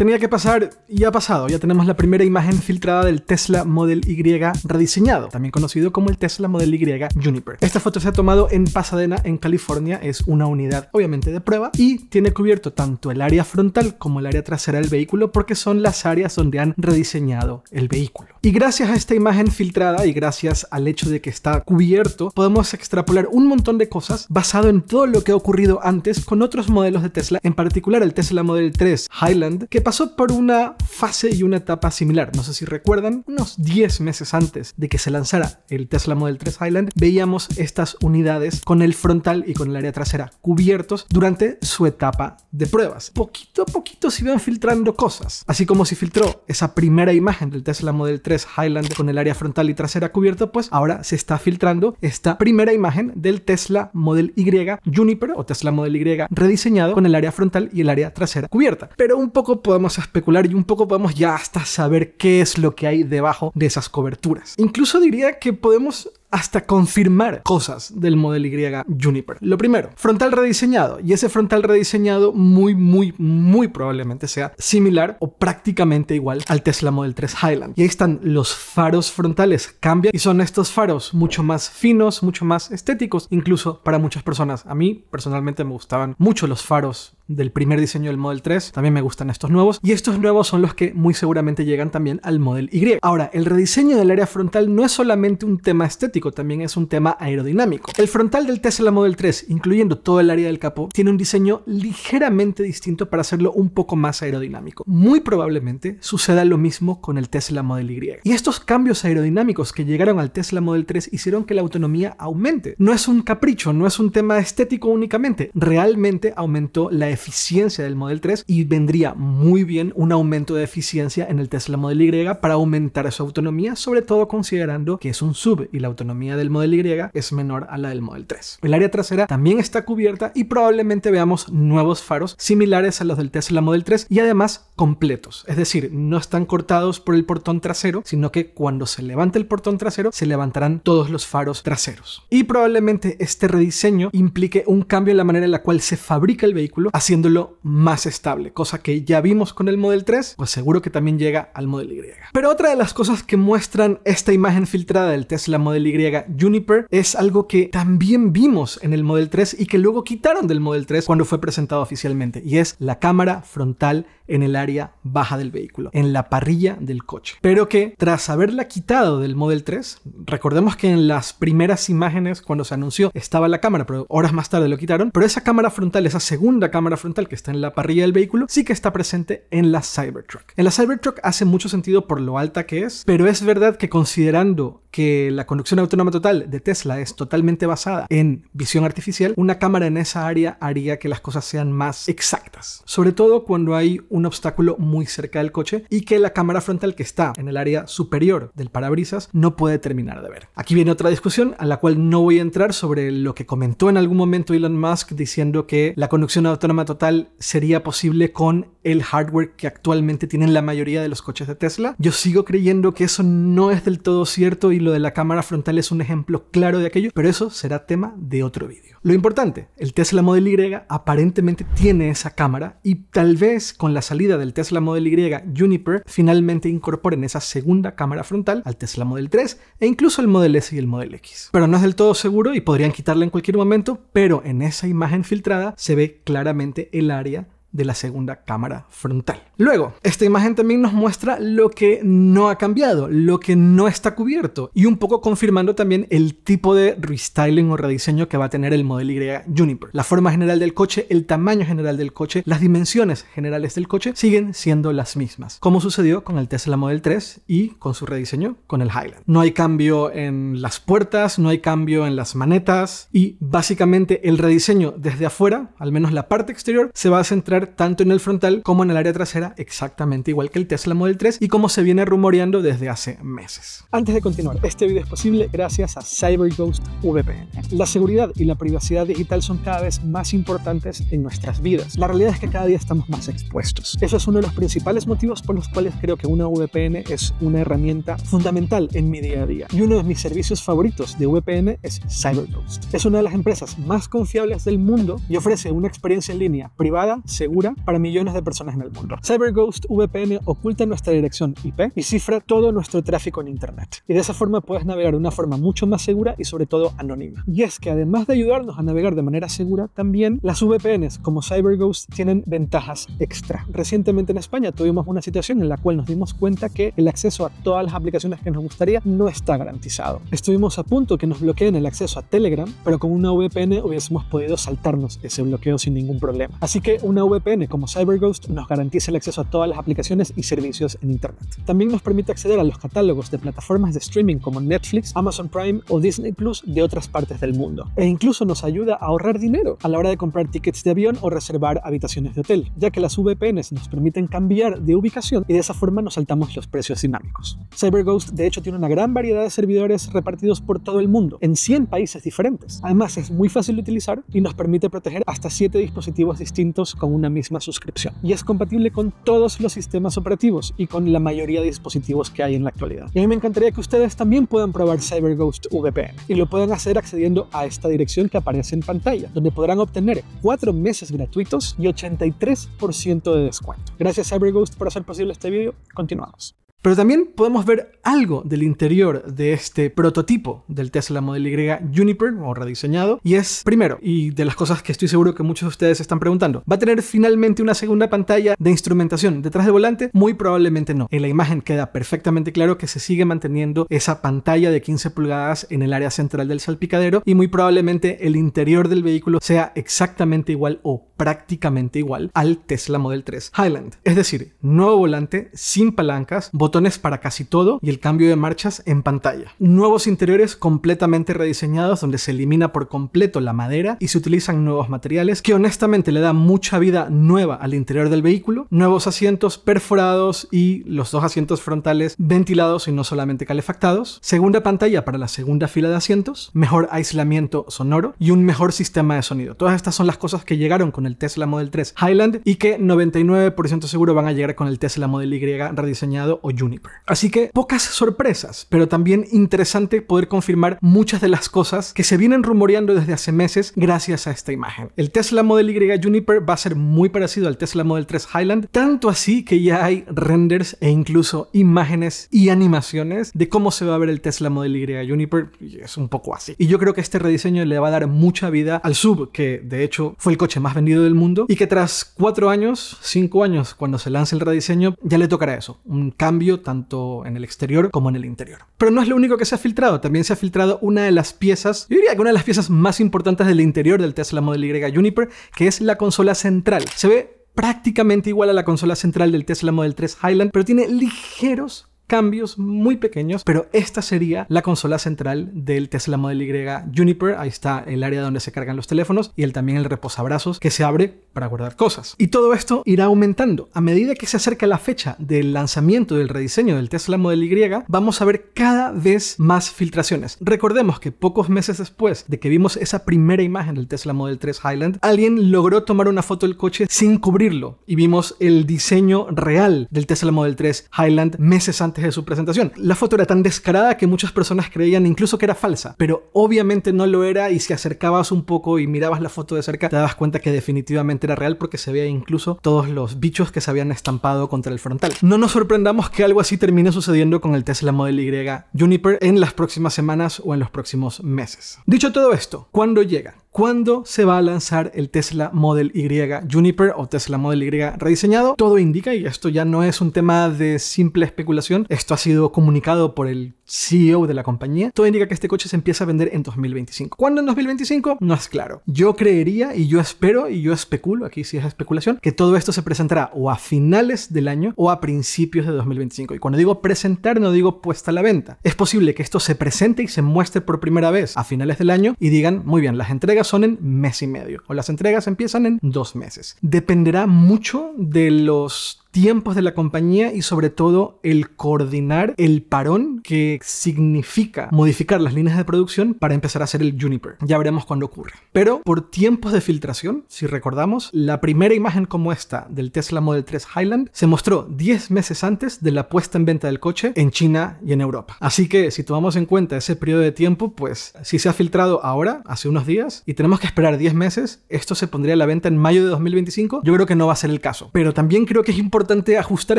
Tenía que pasar y ha pasado. Ya tenemos la primera imagen filtrada del Tesla Model Y rediseñado, también conocido como el Tesla Model Y Juniper. Esta foto se ha tomado en Pasadena, en California. Es una unidad, obviamente, de prueba y tiene cubierto tanto el área frontal como el área trasera del vehículo porque son las áreas donde han rediseñado el vehículo. Y gracias a esta imagen filtrada y gracias al hecho de que está cubierto, podemos extrapolar un montón de cosas basado en todo lo que ha ocurrido antes con otros modelos de Tesla, en particular el Tesla Model 3 Highland, que pasó por una fase y una etapa similar. No sé si recuerdan, unos 10 meses antes de que se lanzara el Tesla Model 3 Highland, veíamos estas unidades con el frontal y con el área trasera cubiertos durante su etapa de pruebas. Poquito a poquito se iban filtrando cosas, así como se filtró esa primera imagen del Tesla Model 3 Highland con el área frontal y trasera cubierta, pues ahora se está filtrando esta primera imagen del Tesla Model Y Juniper o Tesla Model Y rediseñado con el área frontal y el área trasera cubierta. Pero un poco podemos Vamos a especular y un poco vamos ya hasta saber qué es lo que hay debajo de esas coberturas. Incluso diría que podemos hasta confirmar cosas del Model Y Juniper. Lo primero, frontal rediseñado. Y ese frontal rediseñado muy, muy, muy probablemente sea similar o prácticamente igual al Tesla Model 3 Highland. Y ahí están los faros frontales, cambian y son estos faros mucho más finos, mucho más estéticos, incluso para muchas personas. A mí personalmente me gustaban mucho los faros del primer diseño del Model 3. También me gustan estos nuevos. Y estos nuevos son los que muy seguramente llegan también al Model Y. Ahora, el rediseño del área frontal no es solamente un tema estético, también es un tema aerodinámico. El frontal del Tesla Model 3, incluyendo todo el área del capó, tiene un diseño ligeramente distinto para hacerlo un poco más aerodinámico. Muy probablemente suceda lo mismo con el Tesla Model Y. Y estos cambios aerodinámicos que llegaron al Tesla Model 3 hicieron que la autonomía aumente. No es un capricho, no es un tema estético únicamente, realmente aumentó la eficiencia del Model 3 y vendría muy bien un aumento de eficiencia en el Tesla Model Y para aumentar su autonomía, sobre todo considerando que es un sub y la autonomía del modelo Y es menor a la del Model 3. El área trasera también está cubierta y probablemente veamos nuevos faros similares a los del Tesla Model 3 y además completos, es decir, no están cortados por el portón trasero, sino que cuando se levante el portón trasero se levantarán todos los faros traseros. Y probablemente este rediseño implique un cambio en la manera en la cual se fabrica el vehículo, haciéndolo más estable, cosa que ya vimos con el Model 3, pues seguro que también llega al Model Y. Pero otra de las cosas que muestran esta imagen filtrada del Tesla Model Y Juniper es algo que también vimos en el Model 3 y que luego quitaron del Model 3 cuando fue presentado oficialmente, y es la cámara frontal en el área baja del vehículo, en la parrilla del coche. Pero que tras haberla quitado del Model 3, recordemos que en las primeras imágenes cuando se anunció estaba la cámara, pero horas más tarde lo quitaron, pero esa cámara frontal, esa segunda cámara frontal que está en la parrilla del vehículo, sí que está presente en la Cybertruck. En la Cybertruck hace mucho sentido por lo alta que es, pero es verdad que considerando que la conducción autónoma total de Tesla es totalmente basada en visión artificial, una cámara en esa área haría que las cosas sean más exactas. Sobre todo cuando hay un obstáculo muy cerca del coche y que la cámara frontal que está en el área superior del parabrisas no puede terminar de ver. Aquí viene otra discusión a la cual no voy a entrar sobre lo que comentó en algún momento Elon Musk diciendo que la conducción autónoma total sería posible con el hardware que actualmente tienen la mayoría de los coches de Tesla. Yo sigo creyendo que eso no es del todo cierto y lo de la cámara frontal es un ejemplo claro de aquello, pero eso será tema de otro vídeo. Lo importante, el Tesla Model Y aparentemente tiene esa cámara y tal vez con la salida del Tesla Model Y Juniper finalmente incorporen esa segunda cámara frontal al Tesla Model 3 e incluso al Model S y el Model X. Pero no es del todo seguro y podrían quitarla en cualquier momento, pero en esa imagen filtrada se ve claramente el área de la segunda cámara frontal. Luego, esta imagen también nos muestra lo que no ha cambiado, lo que no está cubierto y un poco confirmando también el tipo de restyling o rediseño que va a tener el modelo Y Juniper. La forma general del coche, el tamaño general del coche, las dimensiones generales del coche siguen siendo las mismas, como sucedió con el Tesla Model 3 y con su rediseño con el Highland. No hay cambio en las puertas, no hay cambio en las manetas y básicamente el rediseño desde afuera, al menos la parte exterior, se va a centrar tanto en el frontal como en el área trasera exactamente igual que el Tesla Model 3 y como se viene rumoreando desde hace meses. Antes de continuar, este video es posible gracias a CyberGhost VPN. La seguridad y la privacidad digital son cada vez más importantes en nuestras vidas. La realidad es que cada día estamos más expuestos. Eso es uno de los principales motivos por los cuales creo que una VPN es una herramienta fundamental en mi día a día. Y uno de mis servicios favoritos de VPN es CyberGhost. Es una de las empresas más confiables del mundo y ofrece una experiencia en línea privada, segura para millones de personas en el mundo. CyberGhost VPN oculta nuestra dirección IP y cifra todo nuestro tráfico en Internet. Y de esa forma puedes navegar de una forma mucho más segura y sobre todo anónima. Y es que además de ayudarnos a navegar de manera segura, también las VPNs como CyberGhost tienen ventajas extra. Recientemente en España tuvimos una situación en la cual nos dimos cuenta que el acceso a todas las aplicaciones que nos gustaría no está garantizado. Estuvimos a punto que nos bloqueen el acceso a Telegram, pero con una VPN hubiésemos podido saltarnos ese bloqueo sin ningún problema. Así que una VPN VPN como CyberGhost nos garantiza el acceso a todas las aplicaciones y servicios en Internet. También nos permite acceder a los catálogos de plataformas de streaming como Netflix, Amazon Prime o Disney Plus de otras partes del mundo. E incluso nos ayuda a ahorrar dinero a la hora de comprar tickets de avión o reservar habitaciones de hotel, ya que las VPNs nos permiten cambiar de ubicación y de esa forma nos saltamos los precios dinámicos. CyberGhost de hecho tiene una gran variedad de servidores repartidos por todo el mundo, en 100 países diferentes. Además es muy fácil de utilizar y nos permite proteger hasta 7 dispositivos distintos con una misma suscripción y es compatible con todos los sistemas operativos y con la mayoría de dispositivos que hay en la actualidad. Y a mí me encantaría que ustedes también puedan probar CyberGhost VPN y lo puedan hacer accediendo a esta dirección que aparece en pantalla, donde podrán obtener cuatro meses gratuitos y 83% de descuento. Gracias CyberGhost por hacer posible este vídeo. Continuamos. Pero también podemos ver algo del interior de este prototipo del Tesla Model Y Juniper o rediseñado. Y es, primero, y de las cosas que estoy seguro que muchos de ustedes están preguntando, ¿va a tener finalmente una segunda pantalla de instrumentación detrás del volante? Muy probablemente no. En la imagen queda perfectamente claro que se sigue manteniendo esa pantalla de 15 pulgadas en el área central del salpicadero y muy probablemente el interior del vehículo sea exactamente igual o prácticamente igual al Tesla Model 3 Highland. Es decir, nuevo volante sin palancas, botones para casi todo y el cambio de marchas en pantalla. Nuevos interiores completamente rediseñados donde se elimina por completo la madera y se utilizan nuevos materiales que honestamente le dan mucha vida nueva al interior del vehículo. Nuevos asientos perforados y los dos asientos frontales ventilados y no solamente calefactados. Segunda pantalla para la segunda fila de asientos. Mejor aislamiento sonoro y un mejor sistema de sonido. Todas estas son las cosas que llegaron con el el Tesla Model 3 Highland y que 99% seguro van a llegar con el Tesla Model Y rediseñado o Juniper. Así que pocas sorpresas, pero también interesante poder confirmar muchas de las cosas que se vienen rumoreando desde hace meses gracias a esta imagen. El Tesla Model Y Juniper va a ser muy parecido al Tesla Model 3 Highland, tanto así que ya hay renders e incluso imágenes y animaciones de cómo se va a ver el Tesla Model Y Juniper, y es un poco así. Y yo creo que este rediseño le va a dar mucha vida al sub, que de hecho fue el coche más vendido del mundo y que tras cuatro años, cinco años, cuando se lance el rediseño, ya le tocará eso, un cambio tanto en el exterior como en el interior. Pero no es lo único que se ha filtrado, también se ha filtrado una de las piezas, yo diría que una de las piezas más importantes del interior del Tesla Model Y Juniper, que es la consola central. Se ve prácticamente igual a la consola central del Tesla Model 3 Highland, pero tiene ligeros cambios muy pequeños, pero esta sería la consola central del Tesla Model Y Juniper. Ahí está el área donde se cargan los teléfonos y el, también el reposabrazos que se abre para guardar cosas. Y todo esto irá aumentando. A medida que se acerca la fecha del lanzamiento del rediseño del Tesla Model Y, vamos a ver cada vez más filtraciones. Recordemos que pocos meses después de que vimos esa primera imagen del Tesla Model 3 Highland, alguien logró tomar una foto del coche sin cubrirlo y vimos el diseño real del Tesla Model 3 Highland meses antes de su presentación. La foto era tan descarada que muchas personas creían incluso que era falsa, pero obviamente no lo era y si acercabas un poco y mirabas la foto de cerca te dabas cuenta que definitivamente era real porque se veía incluso todos los bichos que se habían estampado contra el frontal. No nos sorprendamos que algo así termine sucediendo con el Tesla Model Y Juniper en las próximas semanas o en los próximos meses. Dicho todo esto, ¿cuándo llega? cuándo se va a lanzar el Tesla Model Y Juniper o Tesla Model Y rediseñado. Todo indica, y esto ya no es un tema de simple especulación, esto ha sido comunicado por el CEO de la compañía, todo indica que este coche se empieza a vender en 2025. ¿Cuándo en 2025? No es claro. Yo creería y yo espero y yo especulo, aquí sí es especulación, que todo esto se presentará o a finales del año o a principios de 2025. Y cuando digo presentar, no digo puesta a la venta. Es posible que esto se presente y se muestre por primera vez a finales del año y digan, muy bien, las entregas son en mes y medio o las entregas empiezan en dos meses. Dependerá mucho de los tiempos de la compañía y sobre todo el coordinar el parón que significa modificar las líneas de producción para empezar a hacer el Juniper. Ya veremos cuándo ocurre. Pero por tiempos de filtración, si recordamos, la primera imagen como esta del Tesla Model 3 Highland se mostró 10 meses antes de la puesta en venta del coche en China y en Europa. Así que si tomamos en cuenta ese periodo de tiempo, pues si se ha filtrado ahora, hace unos días, y tenemos que esperar 10 meses, esto se pondría a la venta en mayo de 2025, yo creo que no va a ser el caso. Pero también creo que es importante importante ajustar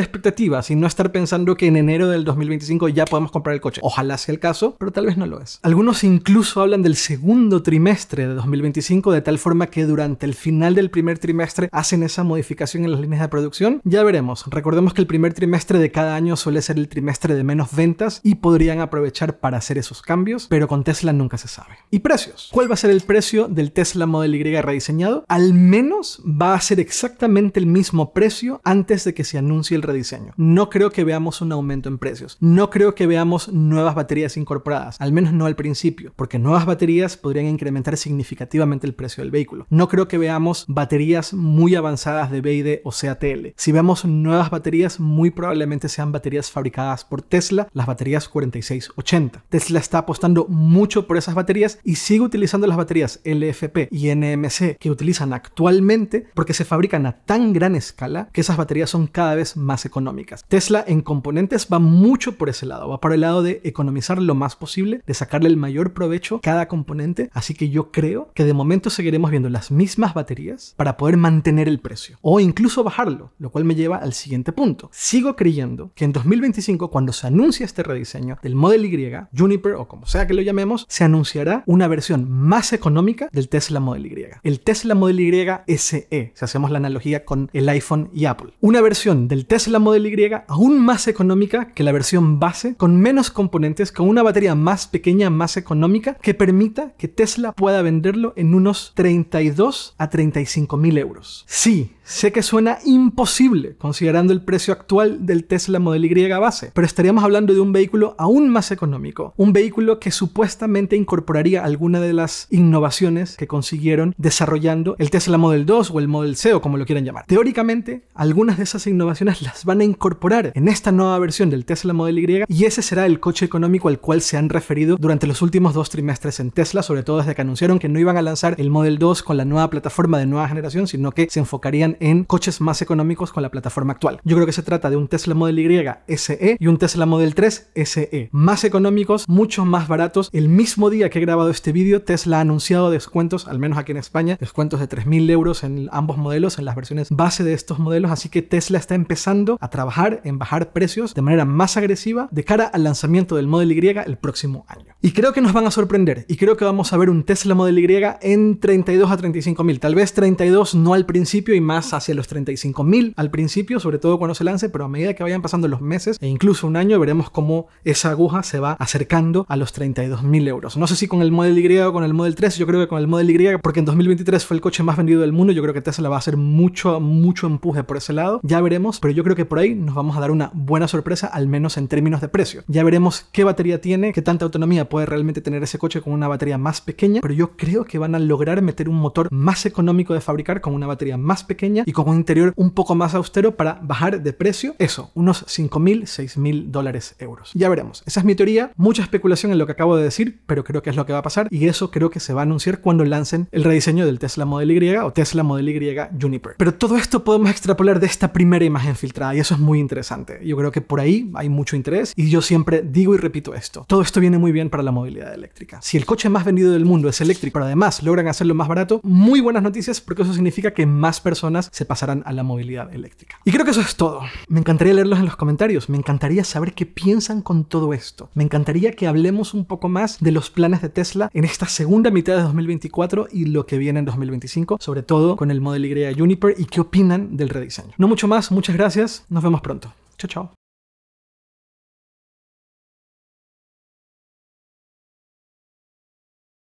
expectativas y no estar pensando que en enero del 2025 ya podemos comprar el coche. Ojalá sea el caso, pero tal vez no lo es. Algunos incluso hablan del segundo trimestre de 2025 de tal forma que durante el final del primer trimestre hacen esa modificación en las líneas de producción. Ya veremos. Recordemos que el primer trimestre de cada año suele ser el trimestre de menos ventas y podrían aprovechar para hacer esos cambios, pero con Tesla nunca se sabe. ¿Y precios? ¿Cuál va a ser el precio del Tesla Model Y rediseñado? Al menos va a ser exactamente el mismo precio antes de que se anuncie el rediseño. No creo que veamos un aumento en precios. No creo que veamos nuevas baterías incorporadas, al menos no al principio, porque nuevas baterías podrían incrementar significativamente el precio del vehículo. No creo que veamos baterías muy avanzadas de BID o CATL. Si vemos nuevas baterías, muy probablemente sean baterías fabricadas por Tesla, las baterías 4680. Tesla está apostando mucho por esas baterías y sigue utilizando las baterías LFP y NMC que utilizan actualmente porque se fabrican a tan gran escala que esas baterías son cada vez más económicas. Tesla en componentes va mucho por ese lado, va para el lado de economizar lo más posible, de sacarle el mayor provecho cada componente, así que yo creo que de momento seguiremos viendo las mismas baterías para poder mantener el precio o incluso bajarlo, lo cual me lleva al siguiente punto. Sigo creyendo que en 2025 cuando se anuncie este rediseño del Model Y, Juniper o como sea que lo llamemos, se anunciará una versión más económica del Tesla Model Y. El Tesla Model Y SE, si hacemos la analogía con el iPhone y Apple. Una versión versión del Tesla Model Y aún más económica que la versión base, con menos componentes, con una batería más pequeña, más económica, que permita que Tesla pueda venderlo en unos 32 a 35 mil euros. Sí, Sé que suena imposible considerando el precio actual del Tesla Model Y base, pero estaríamos hablando de un vehículo aún más económico, un vehículo que supuestamente incorporaría alguna de las innovaciones que consiguieron desarrollando el Tesla Model 2 o el Model C o como lo quieran llamar. Teóricamente, algunas de esas innovaciones las van a incorporar en esta nueva versión del Tesla Model Y y ese será el coche económico al cual se han referido durante los últimos dos trimestres en Tesla, sobre todo desde que anunciaron que no iban a lanzar el Model 2 con la nueva plataforma de nueva generación, sino que se enfocarían en coches más económicos con la plataforma actual. Yo creo que se trata de un Tesla Model Y SE y un Tesla Model 3 SE. Más económicos, mucho más baratos. El mismo día que he grabado este vídeo, Tesla ha anunciado descuentos, al menos aquí en España, descuentos de 3.000 euros en ambos modelos, en las versiones base de estos modelos. Así que Tesla está empezando a trabajar en bajar precios de manera más agresiva de cara al lanzamiento del Model Y el próximo año. Y creo que nos van a sorprender y creo que vamos a ver un Tesla Model Y en 32 a 35.000. Tal vez 32 no al principio y más hacia los 35.000 al principio, sobre todo cuando se lance, pero a medida que vayan pasando los meses e incluso un año, veremos cómo esa aguja se va acercando a los 32.000 euros. No sé si con el Model Y o con el Model 3, yo creo que con el Model Y, porque en 2023 fue el coche más vendido del mundo, yo creo que Tesla va a hacer mucho, mucho empuje por ese lado. Ya veremos, pero yo creo que por ahí nos vamos a dar una buena sorpresa, al menos en términos de precio. Ya veremos qué batería tiene, qué tanta autonomía puede realmente tener ese coche con una batería más pequeña, pero yo creo que van a lograr meter un motor más económico de fabricar con una batería más pequeña y con un interior un poco más austero para bajar de precio eso, unos 5.000, 6.000 dólares euros. Ya veremos, esa es mi teoría, mucha especulación en lo que acabo de decir, pero creo que es lo que va a pasar y eso creo que se va a anunciar cuando lancen el rediseño del Tesla Model Y o Tesla Model Y Juniper. Pero todo esto podemos extrapolar de esta primera imagen filtrada y eso es muy interesante. Yo creo que por ahí hay mucho interés y yo siempre digo y repito esto, todo esto viene muy bien para la movilidad eléctrica. Si el coche más vendido del mundo es eléctrico, pero además logran hacerlo más barato, muy buenas noticias porque eso significa que más personas se pasarán a la movilidad eléctrica. Y creo que eso es todo. Me encantaría leerlos en los comentarios, me encantaría saber qué piensan con todo esto. Me encantaría que hablemos un poco más de los planes de Tesla en esta segunda mitad de 2024 y lo que viene en 2025, sobre todo con el Model Y Juniper y qué opinan del rediseño. No mucho más, muchas gracias, nos vemos pronto. Chao, chao.